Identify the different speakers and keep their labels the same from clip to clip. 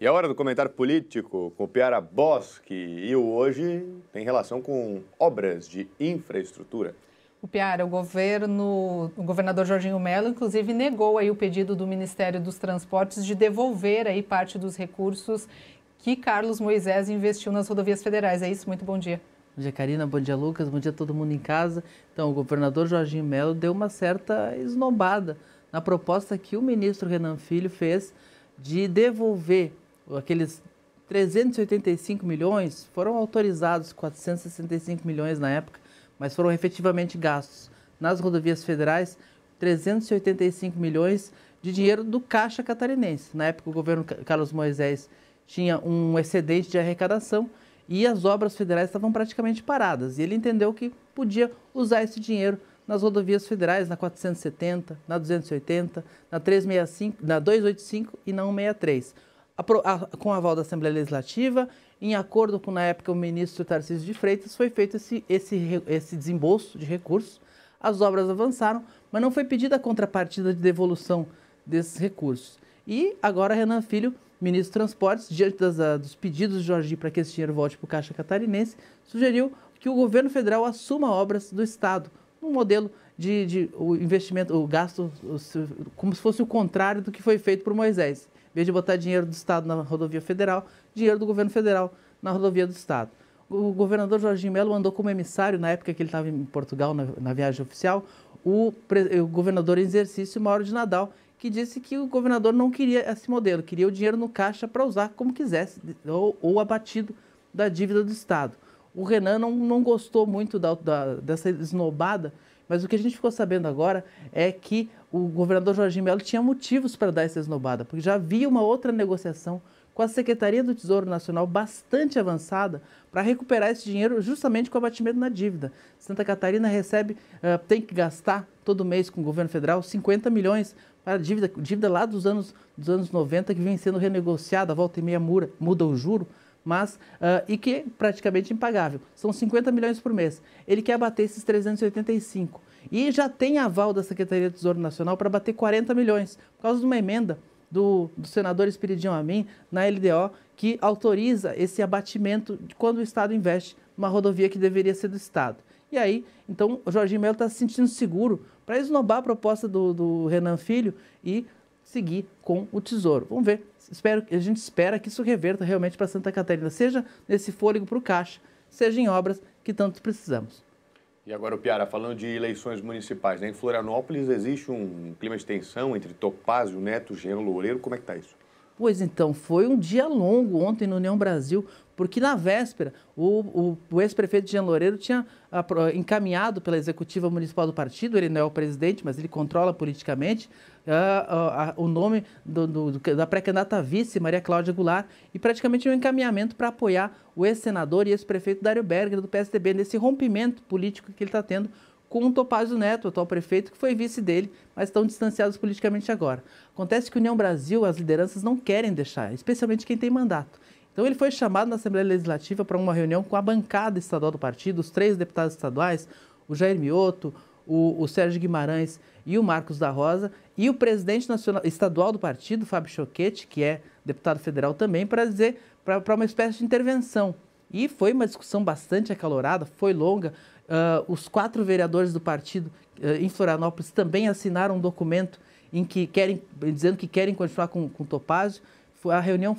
Speaker 1: E a hora do comentário político com o Piara Bosque. E o hoje tem relação com obras de infraestrutura. O Piara, o governo, o governador Jorginho Mello, inclusive, negou aí o pedido do Ministério dos Transportes de devolver aí parte dos recursos que Carlos Moisés investiu nas rodovias federais. É isso, muito bom dia.
Speaker 2: Bom dia, Karina. Bom dia, Lucas. Bom dia a todo mundo em casa. Então, o governador Jorginho Mello deu uma certa esnobada na proposta que o ministro Renan Filho fez de devolver aqueles 385 milhões, foram autorizados 465 milhões na época, mas foram efetivamente gastos nas rodovias federais 385 milhões de dinheiro do caixa catarinense. Na época o governo Carlos Moisés tinha um excedente de arrecadação e as obras federais estavam praticamente paradas. E ele entendeu que podia usar esse dinheiro nas rodovias federais, na 470, na 280, na 365, na 285 e na 163 com o aval da Assembleia Legislativa, em acordo com, na época, o ministro Tarcísio de Freitas, foi feito esse, esse, esse desembolso de recursos. As obras avançaram, mas não foi pedida a contrapartida de devolução desses recursos. E agora, Renan Filho, ministro dos Transportes, diante das, ah, dos pedidos de Jorginho para que esse dinheiro volte para o Caixa Catarinense, sugeriu que o governo federal assuma obras do Estado, num modelo de, de o investimento, o gasto, o, como se fosse o contrário do que foi feito por Moisés. Em vez de botar dinheiro do Estado na rodovia federal, dinheiro do governo federal na rodovia do Estado. O governador Jorginho Melo mandou como emissário, na época que ele estava em Portugal, na, na viagem oficial, o, eh, o, governador em exercício, Mauro de Nadal, que disse que o governador não queria esse modelo, queria o dinheiro no caixa para usar como quisesse, ou, ou, abatido da dívida do Estado. O Renan não, não gostou muito da, da, dessa esnobada mas o que a gente ficou sabendo agora é que o governador Jorginho Melo tinha motivos para dar essa esnobada, porque já havia uma outra negociação com a Secretaria do Tesouro Nacional bastante avançada para recuperar esse dinheiro justamente com o abatimento na dívida. Santa Catarina recebe, uh, tem que gastar todo mês com o governo federal 50 milhões para dívida, dívida lá dos anos, dos anos 90 que vem sendo renegociada, volta e meia mura, muda o juro mas uh, e que é praticamente impagável. São 50 milhões por mês. Ele quer bater esses 385 e já tem aval da Secretaria do Tesouro Nacional para bater 40 milhões por causa de uma emenda do, do senador Espiridião Amin na LDO que autoriza esse abatimento quando o Estado investe numa rodovia que deveria ser do Estado. E aí, então, o Jorginho Melo está se sentindo seguro para esnobar a proposta do, do Renan Filho e seguir com o Tesouro. Vamos ver. Espero, a gente espera que isso reverta realmente para Santa Catarina, seja nesse fôlego para o caixa, seja em obras que tanto precisamos.
Speaker 1: E agora, o Piara, falando de eleições municipais, né? em Florianópolis existe um clima de tensão entre Topázio, Neto, Genro Loureiro, como é que está isso?
Speaker 2: Pois então, foi um dia longo ontem no União Brasil, porque na véspera o, o, o ex-prefeito Jean Loureiro tinha ah, encaminhado pela executiva municipal do partido, ele não é o presidente, mas ele controla politicamente, uh, uh, uh, o nome do, do, da pré-candidata vice, Maria Cláudia Goulart, e praticamente um encaminhamento para apoiar o ex-senador e ex-prefeito Dário Berger do PSDB nesse rompimento político que ele está tendo com o Topázio Neto, atual prefeito, que foi vice dele, mas estão distanciados politicamente agora. Acontece que União Brasil, as lideranças não querem deixar, especialmente quem tem mandato. Então ele foi chamado na Assembleia Legislativa para uma reunião com a bancada estadual do partido, os três deputados estaduais, o Jair Mioto, o, o Sérgio Guimarães e o Marcos da Rosa, e o presidente nacional, estadual do partido, Fábio Choquete, que é deputado federal também, para dizer para uma espécie de intervenção. E foi uma discussão bastante acalorada, foi longa. Uh, os quatro vereadores do partido uh, em Florianópolis também assinaram um documento em que querem, dizendo que querem continuar com, com o A reunião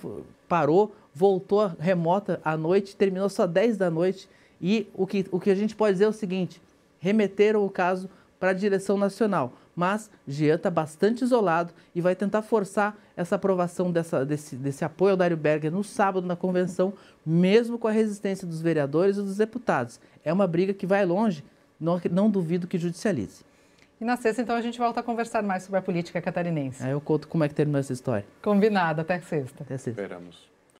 Speaker 2: parou, voltou remota à noite, terminou só 10 da noite. E o que, o que a gente pode dizer é o seguinte: remeteram o caso para a direção nacional mas Jean está bastante isolado e vai tentar forçar essa aprovação dessa, desse, desse apoio ao Dário Berger no sábado na convenção, mesmo com a resistência dos vereadores e dos deputados. É uma briga que vai longe, não, não duvido que judicialize.
Speaker 1: E na sexta, então, a gente volta a conversar mais sobre a política catarinense.
Speaker 2: Aí eu conto como é que terminou essa história.
Speaker 1: Combinado, até sexta.
Speaker 2: Até sexta. Esperamos.